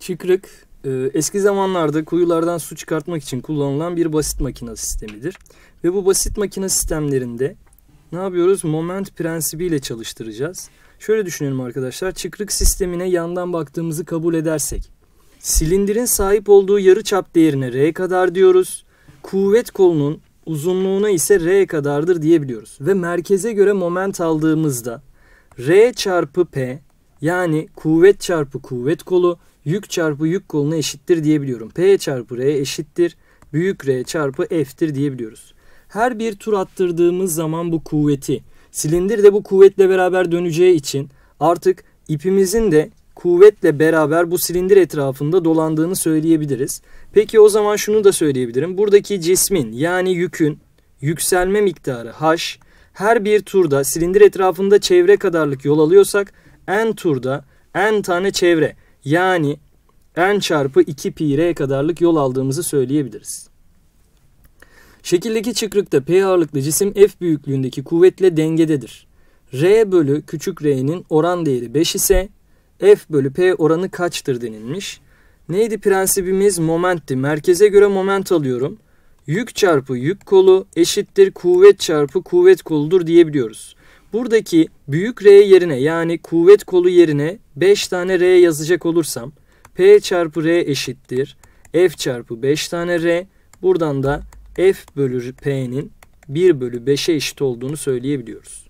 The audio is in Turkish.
Çıkrık e, eski zamanlarda kuyulardan su çıkartmak için kullanılan bir basit makina sistemidir. Ve bu basit makina sistemlerinde ne yapıyoruz? Moment prensibiyle çalıştıracağız. Şöyle düşünelim arkadaşlar. Çıkrık sistemine yandan baktığımızı kabul edersek. Silindirin sahip olduğu yarı çap değerine R kadar diyoruz. Kuvvet kolunun uzunluğuna ise R kadardır diyebiliyoruz. Ve merkeze göre moment aldığımızda R çarpı P yani kuvvet çarpı kuvvet kolu yük çarpı yük koluna eşittir diyebiliyorum. P çarpı R eşittir büyük R çarpı F'tir diyebiliyoruz. Her bir tur attırdığımız zaman bu kuvveti silindir de bu kuvvetle beraber döneceği için artık ipimizin de kuvvetle beraber bu silindir etrafında dolandığını söyleyebiliriz. Peki o zaman şunu da söyleyebilirim. Buradaki cismin yani yükün yükselme miktarı h her bir turda silindir etrafında çevre kadarlık yol alıyorsak en turda en tane çevre yani n çarpı 2 pi r kadarlık yol aldığımızı söyleyebiliriz. Şekildeki çıkrıkta P ağırlıklı cisim F büyüklüğündeki kuvvetle dengededir. R bölü küçük r'nin oran değeri 5 ise F bölü P oranı kaçtır denilmiş. Neydi prensibimiz? Momentti. Merkeze göre moment alıyorum. Yük çarpı yük kolu eşittir kuvvet çarpı kuvvet koludur diyebiliyoruz. Buradaki büyük R yerine yani kuvvet kolu yerine 5 tane R yazacak olursam P çarpı R eşittir. F çarpı 5 tane R. Buradan da F bölü P'nin 1 bölü 5'e eşit olduğunu söyleyebiliyoruz.